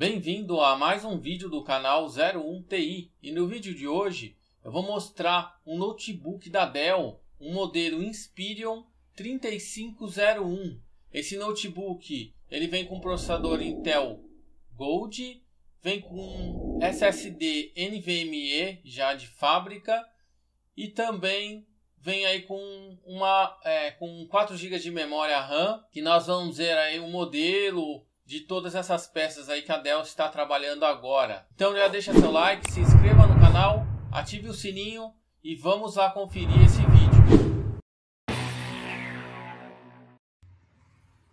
Bem-vindo a mais um vídeo do canal 01TI e no vídeo de hoje eu vou mostrar um notebook da Dell, um modelo Inspiron 3501. Esse notebook ele vem com processador Intel Gold, vem com SSD NVMe já de fábrica e também vem aí com uma é, com 4 GB de memória RAM que nós vamos ver aí o modelo de todas essas peças aí que a Dell está trabalhando agora. Então já deixa seu like, se inscreva no canal, ative o sininho e vamos lá conferir esse vídeo.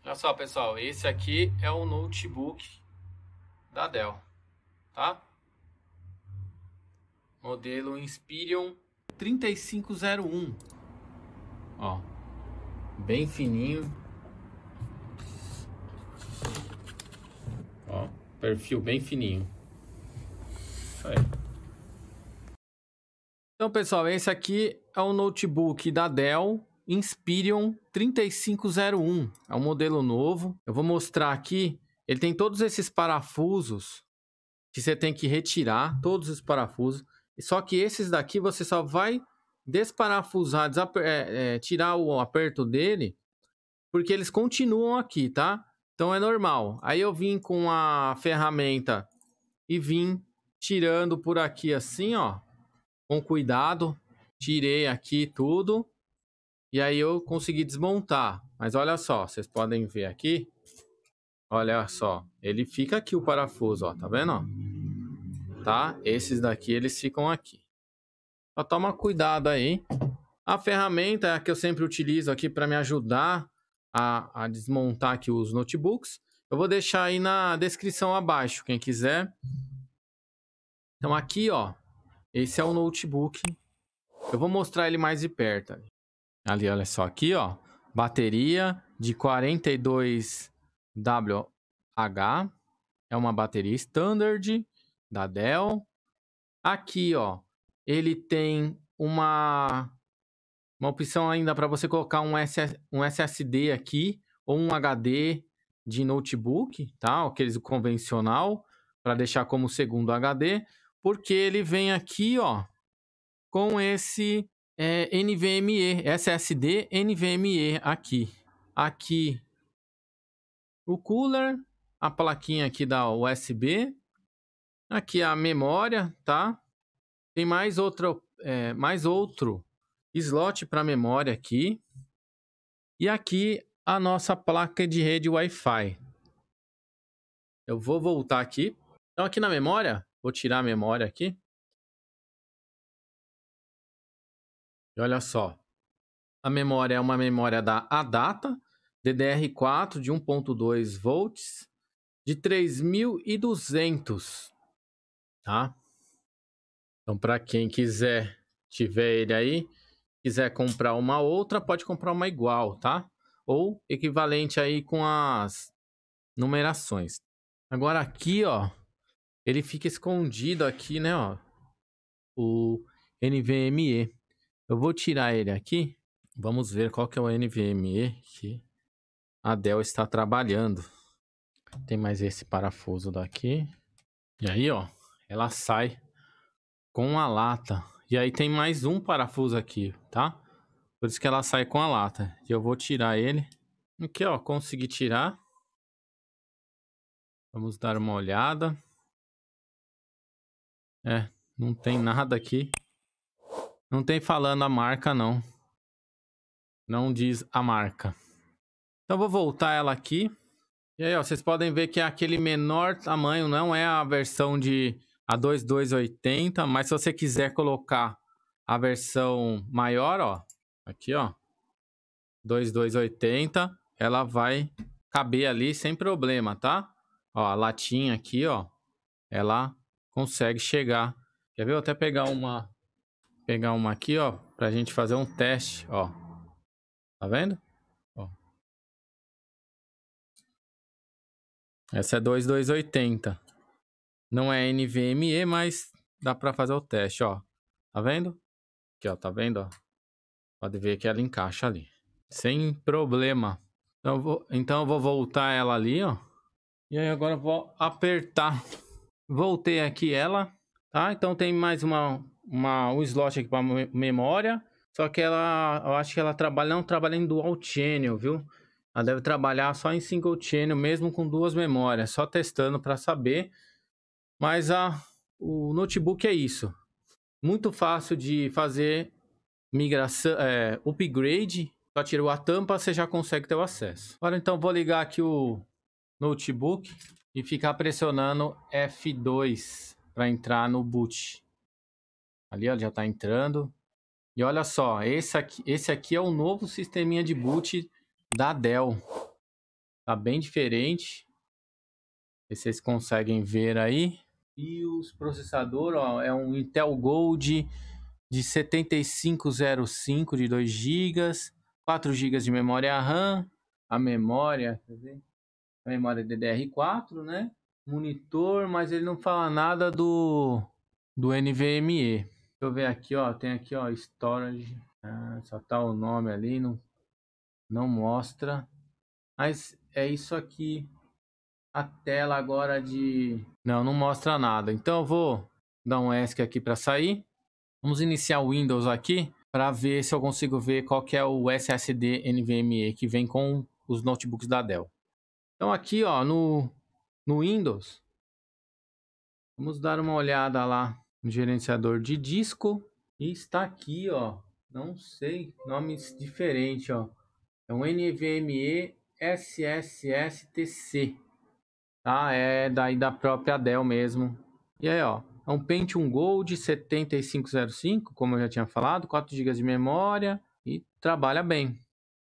Olha só pessoal, esse aqui é o notebook da Dell, tá? Modelo Inspiron 3501. Ó, bem fininho, Perfil bem fininho. Isso aí. Então, pessoal, esse aqui é um notebook da Dell Inspiron 3501. É um modelo novo. Eu vou mostrar aqui. Ele tem todos esses parafusos que você tem que retirar, todos os parafusos. Só que esses daqui você só vai desparafusar, é, é, tirar o aperto dele, porque eles continuam aqui, tá? Então é normal. Aí eu vim com a ferramenta e vim tirando por aqui assim, ó. Com cuidado. Tirei aqui tudo. E aí eu consegui desmontar. Mas olha só, vocês podem ver aqui. Olha só, ele fica aqui o parafuso, ó, tá vendo? Ó? Tá? Esses daqui, eles ficam aqui. Só toma cuidado aí. A ferramenta é que eu sempre utilizo aqui para me ajudar a, a desmontar aqui os notebooks. Eu vou deixar aí na descrição abaixo, quem quiser. Então aqui, ó, esse é o notebook. Eu vou mostrar ele mais de perto. Ali, olha só, aqui, ó, bateria de 42WH. É uma bateria standard da Dell. Aqui, ó, ele tem uma uma opção ainda para você colocar um, SS, um SSD aqui ou um HD de notebook, tá? Aqueles convencional para deixar como segundo HD, porque ele vem aqui, ó, com esse é, NVMe, SSD NVMe aqui. Aqui o cooler, a plaquinha aqui da USB, aqui a memória, tá? Tem mais outro, é, mais outro slot para memória aqui. E aqui a nossa placa de rede Wi-Fi. Eu vou voltar aqui. Então aqui na memória, vou tirar a memória aqui. E olha só. A memória é uma memória da ADATA, DDR4 de 1.2 volts, de 3200, tá? Então para quem quiser tiver ele aí, quiser comprar uma outra, pode comprar uma igual, tá? Ou equivalente aí com as numerações. Agora aqui, ó, ele fica escondido aqui, né, ó, o NVMe. Eu vou tirar ele aqui. Vamos ver qual que é o NVMe que a Dell está trabalhando. Tem mais esse parafuso daqui. E aí, ó, ela sai com a lata. E aí tem mais um parafuso aqui, tá? Por isso que ela sai com a lata. E eu vou tirar ele. Aqui, ó, consegui tirar. Vamos dar uma olhada. É, não tem nada aqui. Não tem falando a marca, não. Não diz a marca. Então, vou voltar ela aqui. E aí, ó, vocês podem ver que é aquele menor tamanho, não é a versão de a 2280, mas se você quiser colocar a versão maior, ó, aqui, ó, 2280, ela vai caber ali sem problema, tá? Ó, a latinha aqui, ó, ela consegue chegar. Quer ver? Vou até pegar uma pegar uma aqui, ó, pra gente fazer um teste, ó. Tá vendo? Ó. Essa é 2280. Não é NVMe, mas dá para fazer o teste, ó. Tá vendo? Aqui, ó, tá vendo, ó? Pode ver que ela encaixa ali. Sem problema. Então eu vou, então eu vou voltar ela ali, ó. E aí agora eu vou apertar. Voltei aqui ela, tá? Então tem mais uma, uma um slot aqui para memória. Só que ela, eu acho que ela trabalha, não trabalha em dual channel, viu? Ela deve trabalhar só em single channel, mesmo com duas memórias. Só testando para saber. Mas a, ah, o notebook é isso. Muito fácil de fazer migração, é, upgrade. Só tirou a tampa, você já consegue ter o acesso. Agora então vou ligar aqui o notebook e ficar pressionando F2 para entrar no boot. Ali ó, já está entrando. E olha só, esse aqui, esse aqui é o novo sisteminha de boot da Dell. Tá bem diferente. Vocês conseguem ver aí. BIOS, processador ó, é um Intel Gold de 7505 de 2 GB, 4 GB de memória RAM, a memória, a memória DDR4, né? Monitor, mas ele não fala nada do do NVMe. Deixa eu ver aqui, ó, tem aqui, ó, storage, ah, só tá o nome ali, não não mostra. Mas é isso aqui a tela agora de... Não, não mostra nada. Então eu vou dar um ESC aqui para sair. Vamos iniciar o Windows aqui para ver se eu consigo ver qual que é o SSD NVMe que vem com os notebooks da Dell. Então aqui ó, no, no Windows, vamos dar uma olhada lá no gerenciador de disco. E está aqui ó, não sei, nomes diferentes ó. É um NVMe SSSTC. Ah, é daí da própria Dell mesmo. E aí, ó, é um Pentium Gold 7505, como eu já tinha falado, 4 GB de memória e trabalha bem.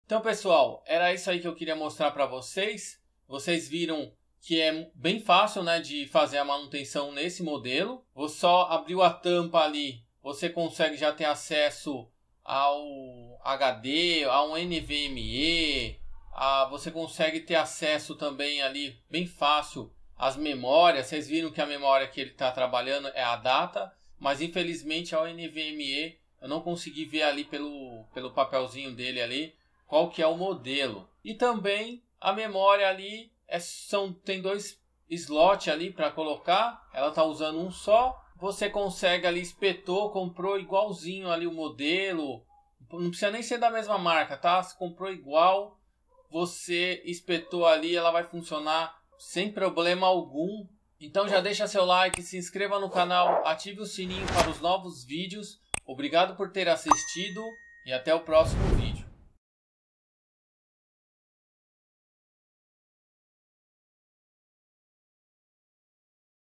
Então, pessoal, era isso aí que eu queria mostrar para vocês. Vocês viram que é bem fácil, né, de fazer a manutenção nesse modelo. Você só abriu a tampa ali, você consegue já ter acesso ao HD, a um NVMe, ah, você consegue ter acesso também ali, bem fácil, às memórias. Vocês viram que a memória que ele está trabalhando é a data, mas infelizmente ao NVMe eu não consegui ver ali pelo, pelo papelzinho dele ali qual que é o modelo. E também a memória ali é, são, tem dois slots ali para colocar, ela está usando um só. Você consegue ali, espetou, comprou igualzinho ali o modelo. Não precisa nem ser da mesma marca, tá? Se comprou igual, você espetou ali, ela vai funcionar sem problema algum. Então já deixa seu like, se inscreva no canal, ative o sininho para os novos vídeos. Obrigado por ter assistido e até o próximo vídeo.